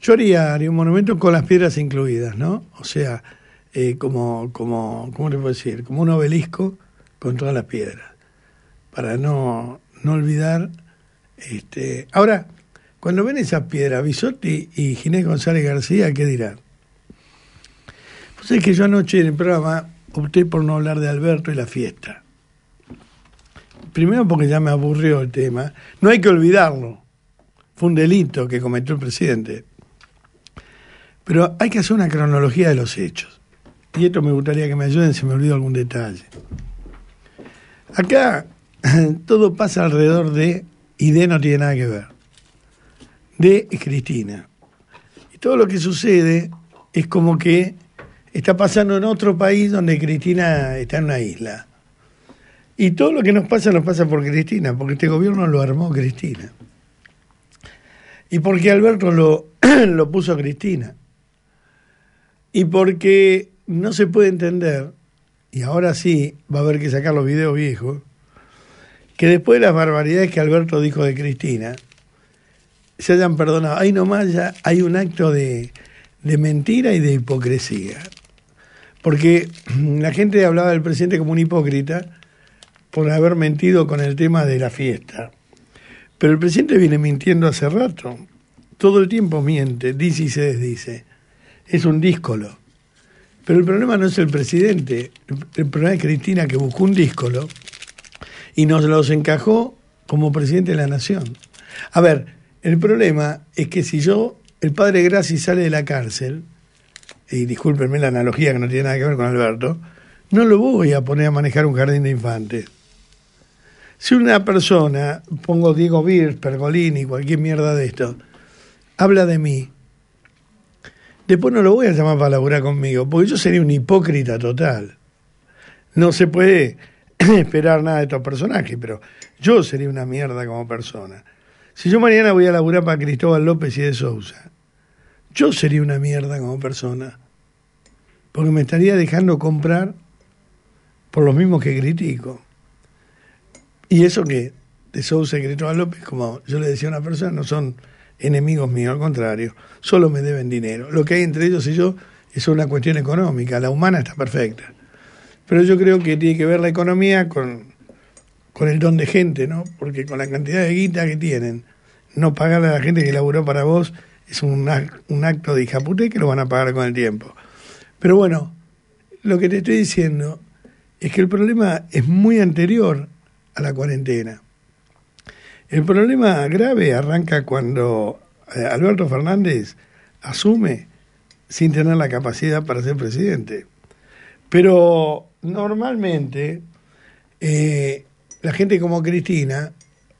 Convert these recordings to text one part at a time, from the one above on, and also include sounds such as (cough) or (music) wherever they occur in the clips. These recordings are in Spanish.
Yo haría, un monumento con las piedras incluidas, ¿no? O sea, eh, como, como, ¿cómo le puedo decir? Como un obelisco con todas las piedras, para no, no olvidar. Este... Ahora, cuando ven esas piedras, Bisotti y Ginés González García, ¿qué dirán? Pues es que yo anoche en el programa opté por no hablar de Alberto y la fiesta. Primero porque ya me aburrió el tema. No hay que olvidarlo. Fue un delito que cometió el presidente. Pero hay que hacer una cronología de los hechos. Y esto me gustaría que me ayuden si me olvido algún detalle. Acá (laughs) todo pasa alrededor de, y de no tiene nada que ver, de Cristina. Y todo lo que sucede es como que está pasando en otro país donde Cristina está en una isla. Y todo lo que nos pasa nos pasa por Cristina, porque este gobierno lo armó Cristina. Y porque Alberto lo, (clears throat) lo puso a Cristina y porque no se puede entender, y ahora sí va a haber que sacar los videos viejos, que después de las barbaridades que Alberto dijo de Cristina, se hayan perdonado. Ahí nomás ya hay un acto de, de mentira y de hipocresía. Porque (clears throat) la gente hablaba del presidente como un hipócrita por haber mentido con el tema de la fiesta. Pero el presidente viene mintiendo hace rato. Todo el tiempo miente, dice y se desdice es un díscolo. Pero el problema no es el presidente, el problema es Cristina que buscó un díscolo y nos los encajó como presidente de la nación. A ver, el problema es que si yo, el padre Graci sale de la cárcel, y discúlpenme la analogía que no tiene nada que ver con Alberto, no lo voy a poner a manejar un jardín de infantes. Si una persona, pongo Diego Birch, Pergolini, cualquier mierda de esto, habla de mí, después no lo voy a llamar para laburar conmigo, porque yo sería un hipócrita total. No se puede (clears throat) esperar nada de estos personajes, pero yo sería una mierda como persona. Si yo mañana voy a laburar para Cristóbal López y de Sousa, yo sería una mierda como persona, porque me estaría dejando comprar por los mismos que critico. Y eso que de Sousa y Cristóbal López, como yo le decía a una persona, no son enemigos míos, al contrario, solo me deben dinero. Lo que hay entre ellos y yo es una cuestión económica, la humana está perfecta. Pero yo creo que tiene que ver la economía con, el don de gente, ¿no? Porque con la cantidad de guita que tienen, no pagarle a la gente que laburó para vos es un, un acto de hijapute que lo van a pagar con el tiempo. Pero bueno, lo que te estoy diciendo es que el problema es muy anterior a la cuarentena. El problema grave arranca cuando eh, Alberto Fernández asume sin tener la capacidad para ser presidente. Pero normalmente eh, la gente como Cristina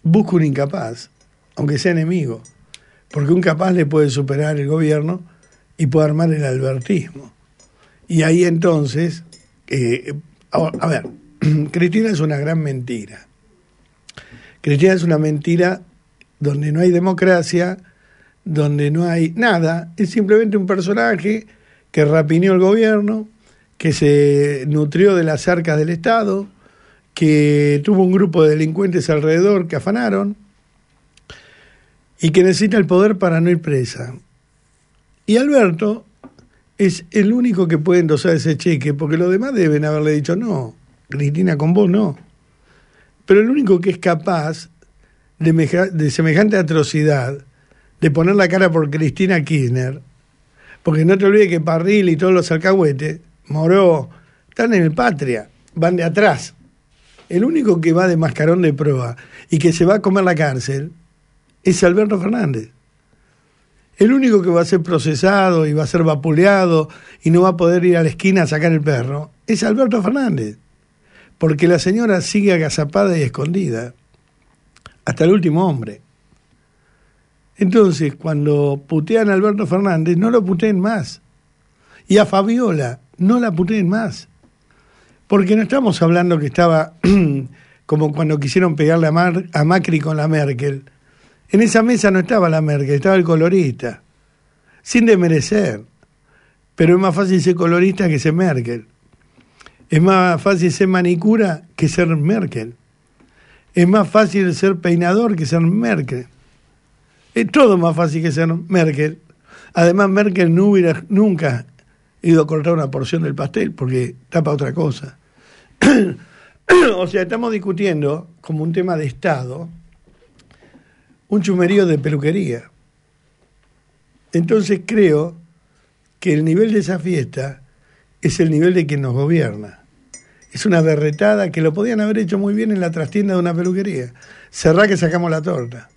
busca un incapaz, aunque sea enemigo, porque un capaz le puede superar el gobierno y puede armar el albertismo. Y ahí entonces, eh, a ver, (clears throat) Cristina es una gran mentira. Cristina es una mentira donde no hay democracia, donde no hay nada, es simplemente un personaje que rapineó el gobierno, que se nutrió de las arcas del Estado, que tuvo un grupo de delincuentes alrededor que afanaron y que necesita el poder para no ir presa. Y Alberto es el único que puede endosar ese cheque, porque los demás deben haberle dicho, no, Cristina, con vos no. Pero el único que es capaz de, semejante atrocidad, de poner la cara por Cristina Kirchner, porque no te olvides que Parril y todos los alcahuetes, Moró, están en el patria, van de atrás. El único que va de mascarón de prueba y que se va a comer la cárcel es Alberto Fernández. El único que va a ser procesado y va a ser vapuleado y no va a poder ir a la esquina a sacar el perro es Alberto Fernández porque la señora sigue agazapada y escondida, hasta el último hombre. Entonces, cuando putean a Alberto Fernández, no lo puteen más. Y a Fabiola, no la puteen más. Porque no estamos hablando que estaba (clears throat) como cuando quisieron pegarle a, a Macri con la Merkel. En esa mesa no estaba la Merkel, estaba el colorista. Sin demerecer. Pero es más fácil ser colorista que ser Merkel. Es más fácil ser manicura que ser Merkel. Es más fácil ser peinador que ser Merkel. Es todo más fácil que ser Merkel. Además, Merkel no hubiera nunca ido a cortar una porción del pastel porque tapa otra cosa. (clears throat) o sea, estamos discutiendo como un tema de Estado un chumerío de peluquería. Entonces creo que el nivel de esa fiesta es el nivel de quien nos gobierna. Es una berretada que lo podían haber hecho muy bien en la trastienda de una peluquería. Cerrá que sacamos la torta.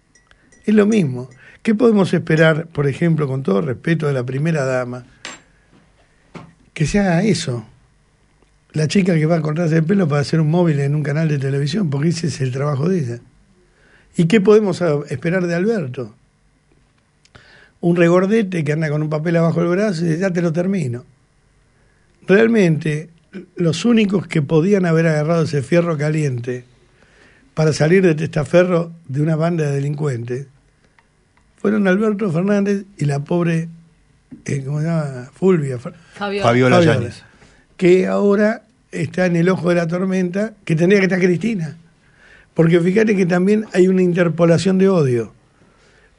Es lo mismo. ¿Qué podemos esperar, por ejemplo, con todo respeto de la primera dama? Que sea eso. La chica que va a cortarse el pelo para hacer un móvil en un canal de televisión, porque ese es el trabajo de ella. ¿Y qué podemos ah, esperar de Alberto? Un regordete que anda con un papel abajo del brazo y dice, ya te lo termino realmente los únicos que podían haber agarrado ese fierro caliente para salir de testaferro de una banda de delincuentes fueron Alberto Fernández y la pobre, eh, se Fulvia. Fabiola, Que ahora está en el ojo de la tormenta, que tendría que estar Cristina. Porque fíjate que también hay una interpolación de odio.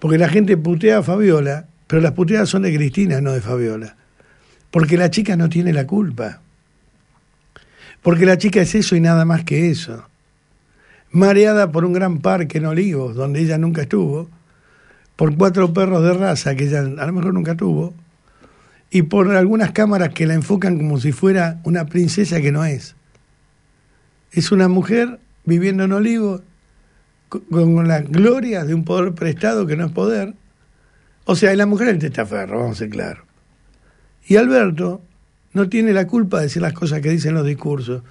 Porque la gente putea a Fabiola, pero las puteadas son de Cristina, no de Fabiola. Porque la chica no tiene la culpa. Porque la chica es eso y nada más que eso. Mareada por un gran parque en Olivos, donde ella nunca estuvo, por cuatro perros de raza que ella a lo mejor nunca tuvo, y por algunas cámaras que la enfocan como si fuera una princesa que no es. Es una mujer viviendo en Olivos con las glorias de un poder prestado que no es poder. O sea, la mujer es testaferro, vamos a ser claros. Y Alberto no tiene la culpa de decir las cosas que dicen los discursos,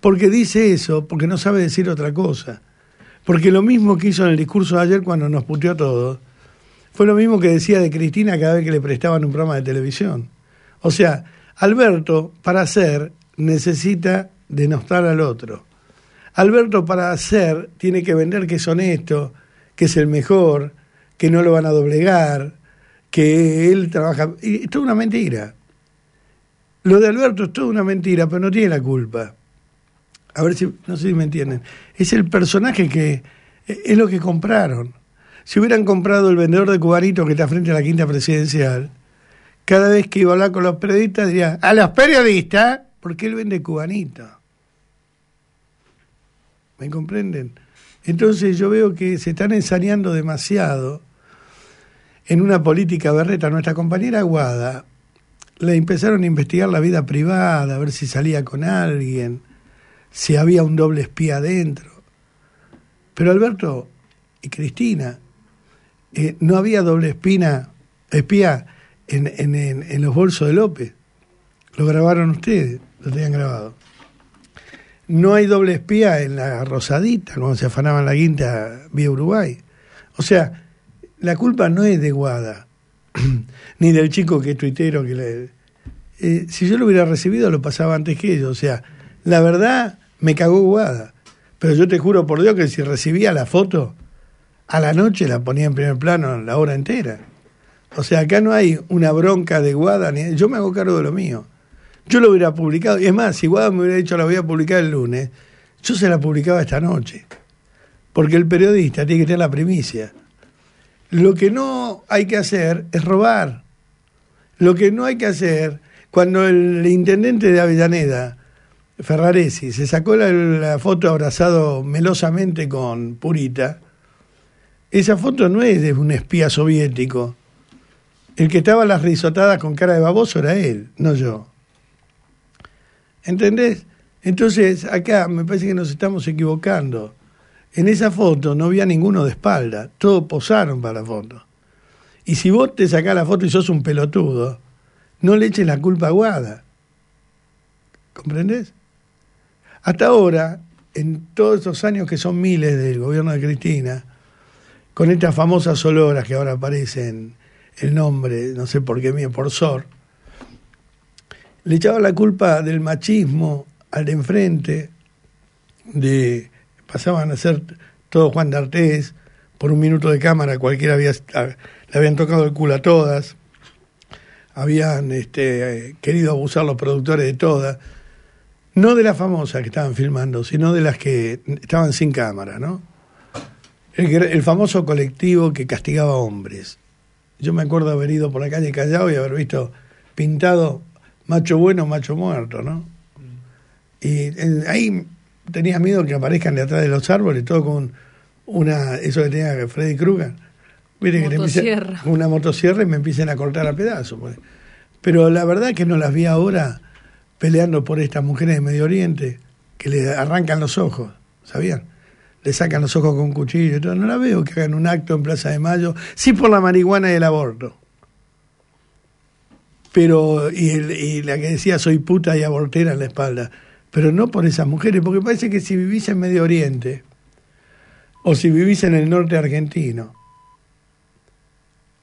porque dice eso, porque no sabe decir otra cosa. Porque lo mismo que hizo en el discurso de ayer cuando nos puteó a todos, fue lo mismo que decía de Cristina cada vez que le prestaban un programa de televisión. O sea, Alberto, para hacer, necesita denostar al otro. Alberto, para hacer, tiene que vender que es honesto, que es el mejor, que no lo van a doblegar, que él trabaja. Y es toda una mentira. Lo de Alberto es toda una mentira, pero no tiene la culpa. A ver si, no sé si me entienden. Es el personaje que es lo que compraron. Si hubieran comprado el vendedor de cubanitos que está frente a la quinta presidencial, cada vez que iba a hablar con los periodistas dirían, a los periodistas, porque él vende cubanitos. ¿Me comprenden? Entonces yo veo que se están ensaneando demasiado en una política berreta, nuestra compañera Aguada, le empezaron a investigar la vida privada, a ver si salía con alguien, si había un doble espía adentro. Pero Alberto y Cristina, eh, no había doble espina, espía en, los bolsos de López. Lo grabaron ustedes, lo tenían grabado. No hay doble espía en la Rosadita, cuando se afanaban la guinta vía Uruguay. O sea, la culpa no es de Guada, (clears throat) ni del chico que es tuitero. Que le, eh, si yo lo hubiera recibido, lo pasaba antes que ellos. O sea, la verdad me cagó Guada. Pero yo te juro por Dios que si recibía la foto, a la noche la ponía en primer plano la hora entera. O sea, acá no hay una bronca de Guada. Ni, yo me hago cargo de lo mío. Yo lo hubiera publicado. Y es más, si Guada me hubiera dicho la voy a publicar el lunes, yo se la publicaba esta noche. Porque el periodista tiene que tener la primicia. Lo que no hay que hacer es robar. Lo que no hay que hacer, cuando el intendente de Avellaneda, Ferraresi, se sacó la, foto abrazado melosamente con Purita, esa foto no es de un espía soviético. El que estaba las risotadas con cara de baboso era él, no yo. ¿Entendés? Entonces, acá me parece que nos estamos equivocando. En esa foto no había ninguno de espalda, todos posaron para la foto. Y si vos te sacás la foto y sos un pelotudo, no le eches la culpa a Guada. ¿Comprendés? Hasta ahora, en todos estos años que son miles del gobierno de Cristina, con estas famosas oloras que ahora aparecen, el nombre, no sé por qué mío, por SOR, le echaba la culpa del machismo al enfrente, de pasaban a ser todo Juan D'Artés por un minuto de cámara cualquiera había, le habían tocado el culo a todas, habían este, eh, querido abusar los productores de todas, no de las famosas que estaban filmando, sino de las que estaban sin cámara, ¿no? El, famoso colectivo que castigaba hombres. Yo me acuerdo haber ido por la calle Callao y haber visto pintado macho bueno, macho muerto, ¿no? Mm. Y ahí Tenía miedo que aparezcan de atrás de los árboles, todo con una, eso que tenía Freddy Krueger. Motosierra. Que una motosierra y me empiecen a cortar a pedazos. Pues. Pero la verdad es que no las vi ahora peleando por estas mujeres de Medio Oriente que le arrancan los ojos, ¿sabían? Le sacan los ojos con un cuchillo y todo. No la veo que hagan un acto en Plaza de Mayo, sí por la marihuana y el aborto. Pero, y la que decía soy puta y abortera en la espalda pero no por esas mujeres, porque parece que si vivís en Medio Oriente o si vivís en el norte argentino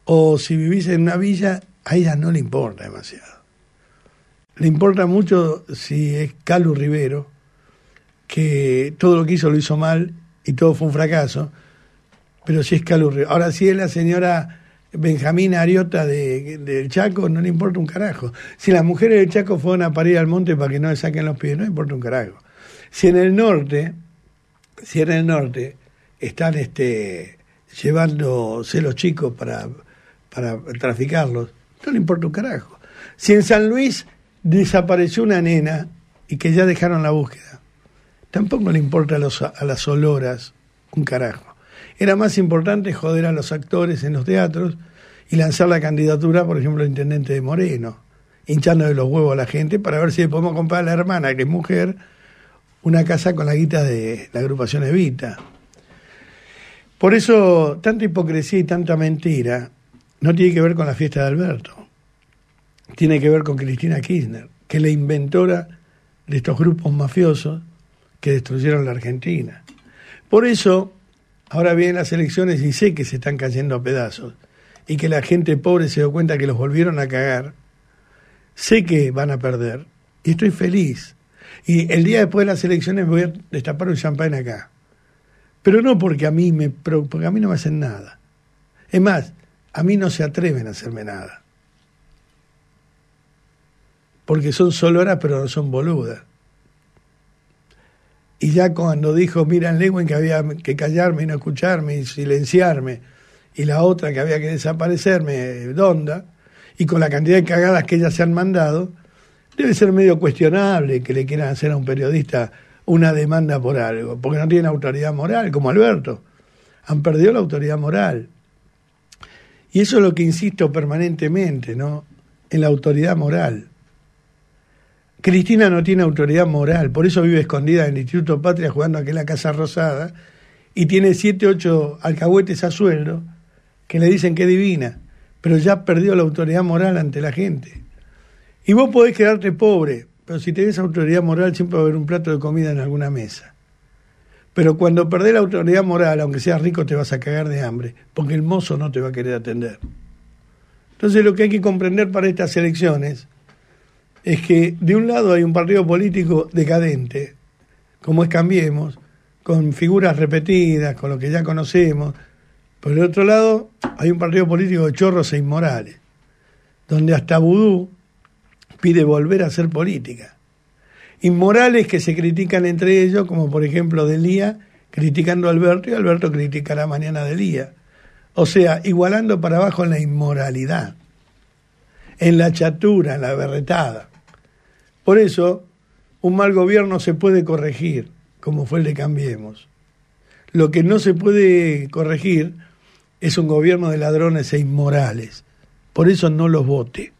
o si vivís en una villa, a ellas no le importa demasiado. Le importa mucho si es Calu Rivero, que todo lo que hizo lo hizo mal y todo fue un fracaso, pero si es Calu Rivero. Ahora si es la señora Benjamín Ariota del de, Chaco no le importa un carajo. Si las mujeres del Chaco fueron a parir al monte para que no le saquen los pies, no le importa un carajo. Si en el norte, si en el norte están este, llevándose los chicos para, para traficarlos, no le importa un carajo. Si en San Luis desapareció una nena y que ya dejaron la búsqueda, tampoco le importa a las oloras un carajo. Era más importante joder a los actores en los teatros y lanzar la candidatura, por ejemplo, al intendente de Moreno, hinchando de los huevos a la gente para ver si le podemos comprar a la hermana, que es mujer, una casa con la guita de la agrupación Evita. Por eso, tanta hipocresía y tanta mentira no tiene que ver con la fiesta de Alberto. Tiene que ver con Cristina Kirchner, que es la inventora de estos grupos mafiosos que destruyeron la Argentina. Por eso, Ahora vienen las elecciones y sé que se están cayendo a pedazos y que la gente pobre se dio cuenta que los volvieron a cagar. Sé que van a perder y estoy feliz. Y el día después de las elecciones voy a destapar un champán acá. Pero no porque a mí me porque a mí no me hacen nada. Es más, a mí no se atreven a hacerme nada. Porque son soloras pero no son boludas y ya cuando dijo Miran Lewin que había que callarme y no escucharme y silenciarme, y la otra que había que desaparecerme, eh, Donda, y con la cantidad de cagadas que ellas se han mandado, debe ser medio cuestionable que le quieran hacer a un periodista una demanda por algo, porque no tienen autoridad moral, como Alberto. Han perdido la autoridad moral. Y eso es lo que insisto permanentemente, ¿no? En la autoridad moral. Cristina no tiene autoridad moral, por eso vive escondida en el Instituto Patria jugando en la Casa Rosada y tiene siete, ocho alcahuetes a sueldo que le dicen que divina, pero ya perdió la autoridad moral ante la gente. Y vos podés quedarte pobre, pero si tenés autoridad moral siempre va a haber un plato de comida en alguna mesa. Pero cuando perdés la autoridad moral, aunque seas rico, te vas a cagar de hambre, porque el mozo no te va a querer atender. Entonces lo que hay que comprender para estas elecciones es que de un lado hay un partido político decadente, como es Cambiemos, con figuras repetidas, con lo que ya conocemos. Por el otro lado hay un partido político de chorros e inmorales, donde hasta Vudú pide volver a hacer política. Inmorales que se critican entre ellos, como por ejemplo Delía criticando a Alberto y Alberto criticará mañana a Delía. O sea, igualando para abajo en la inmoralidad, en la chatura, en la berretada. Por eso, un mal gobierno se puede corregir, como fue el de Cambiemos. Lo que no se puede corregir es un gobierno de ladrones e inmorales. Por eso no los vote.